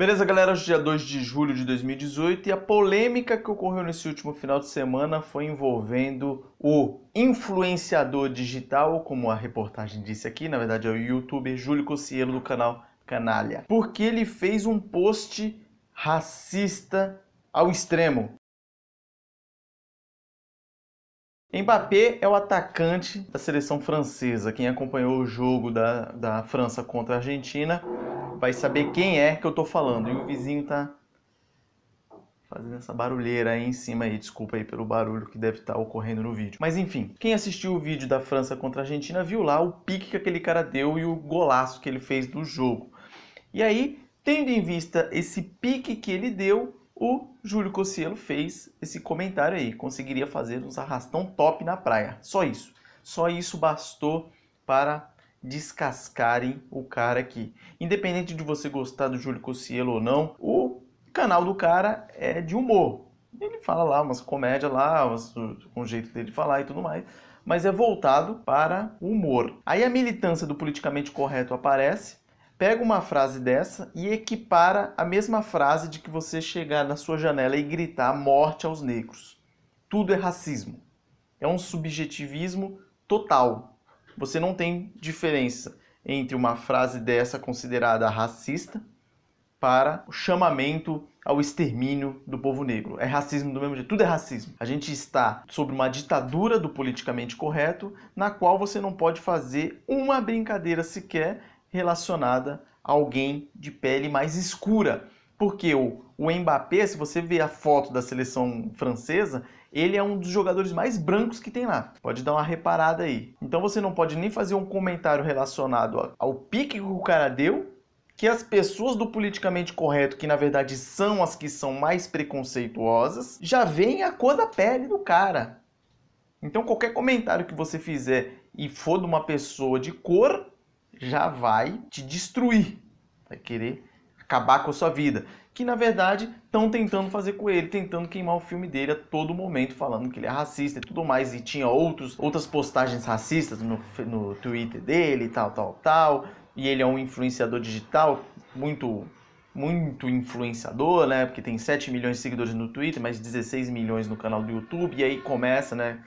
Beleza, galera? Hoje é dia 2 de julho de 2018 e a polêmica que ocorreu nesse último final de semana foi envolvendo o influenciador digital, como a reportagem disse aqui, na verdade é o youtuber Júlio Cossielo do canal Canalha, porque ele fez um post racista ao extremo. Mbappé é o atacante da seleção francesa. Quem acompanhou o jogo da, da França contra a Argentina vai saber quem é que eu tô falando. E o vizinho tá fazendo essa barulheira aí em cima aí, desculpa aí pelo barulho que deve estar tá ocorrendo no vídeo. Mas enfim, quem assistiu o vídeo da França contra a Argentina viu lá o pique que aquele cara deu e o golaço que ele fez do jogo. E aí, tendo em vista esse pique que ele deu, o Júlio Cossielo fez esse comentário aí, conseguiria fazer uns arrastão top na praia. Só isso. Só isso bastou para descascarem o cara aqui. Independente de você gostar do Júlio Cossielo ou não, o canal do cara é de humor. Ele fala lá umas comédias lá, umas, com o jeito dele falar e tudo mais, mas é voltado para o humor. Aí a militância do politicamente correto aparece pega uma frase dessa e equipara a mesma frase de que você chegar na sua janela e gritar morte aos negros. Tudo é racismo. É um subjetivismo total. Você não tem diferença entre uma frase dessa considerada racista para o chamamento ao extermínio do povo negro. É racismo do mesmo jeito, tudo é racismo. A gente está sobre uma ditadura do politicamente correto, na qual você não pode fazer uma brincadeira sequer relacionada a alguém de pele mais escura. Porque o, o Mbappé, se você ver a foto da seleção francesa, ele é um dos jogadores mais brancos que tem lá. Pode dar uma reparada aí. Então você não pode nem fazer um comentário relacionado ao pique que o cara deu, que as pessoas do politicamente correto, que na verdade são as que são mais preconceituosas, já veem a cor da pele do cara. Então qualquer comentário que você fizer e for de uma pessoa de cor, já vai te destruir, vai querer acabar com a sua vida. Que na verdade estão tentando fazer com ele, tentando queimar o filme dele a todo momento, falando que ele é racista e tudo mais. E tinha outros, outras postagens racistas no, no Twitter dele, tal, tal, tal. E ele é um influenciador digital muito muito influenciador, né? Porque tem 7 milhões de seguidores no Twitter, mais 16 milhões no canal do YouTube, e aí começa, né?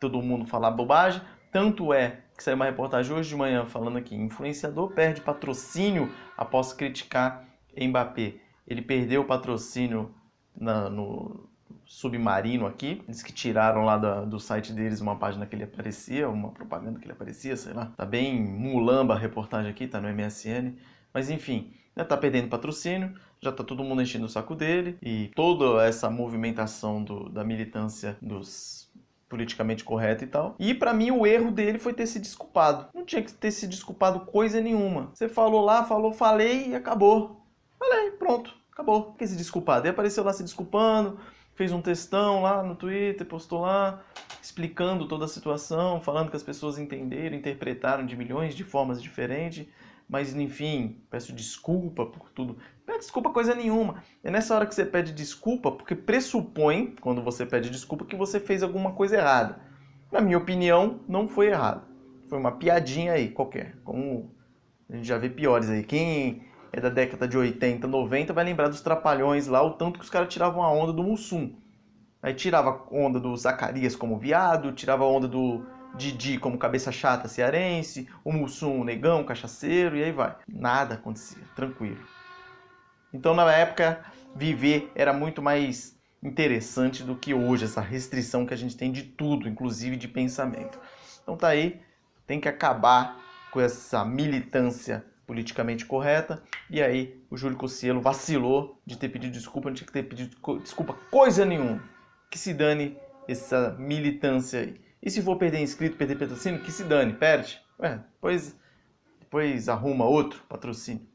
Todo mundo falar bobagem. Tanto é que saiu uma reportagem hoje de manhã falando aqui: influenciador perde patrocínio após criticar Mbappé. Ele perdeu o patrocínio na, no Submarino aqui. Diz que tiraram lá da, do site deles uma página que ele aparecia, uma propaganda que ele aparecia, sei lá. Tá bem mulamba a reportagem aqui, tá no MSN. Mas enfim, já né, tá perdendo patrocínio, já tá todo mundo enchendo o saco dele e toda essa movimentação do, da militância dos politicamente correto e tal. E para mim o erro dele foi ter se desculpado. Não tinha que ter se desculpado coisa nenhuma. Você falou lá, falou, falei e acabou. Falei, pronto, acabou. Que se desculpar. ele apareceu lá se desculpando, fez um textão lá no Twitter, postou lá explicando toda a situação, falando que as pessoas entenderam, interpretaram de milhões de formas diferentes mas enfim, peço desculpa por tudo. Pede é desculpa coisa nenhuma. É nessa hora que você pede desculpa porque pressupõe, quando você pede desculpa, que você fez alguma coisa errada. Na minha opinião, não foi errado. Foi uma piadinha aí, qualquer. Como a gente já vê piores aí. Quem é da década de 80, 90 vai lembrar dos trapalhões lá, o tanto que os caras tiravam a onda do Mussum. Aí tirava onda do Zacarias como viado, tirava onda do Didi como cabeça chata cearense, o Mussum negão, cachaceiro e aí vai. Nada acontecia, tranquilo. Então na época viver era muito mais interessante do que hoje essa restrição que a gente tem de tudo, inclusive de pensamento. Então tá aí, tem que acabar com essa militância politicamente correta. E aí o Júlio Cossielo vacilou de ter pedido desculpa, não tinha que ter pedido desculpa coisa nenhuma. Que se dane essa militância aí. E se for perder inscrito, perder patrocínio, que se dane, perde. Ué, depois, depois arruma outro patrocínio.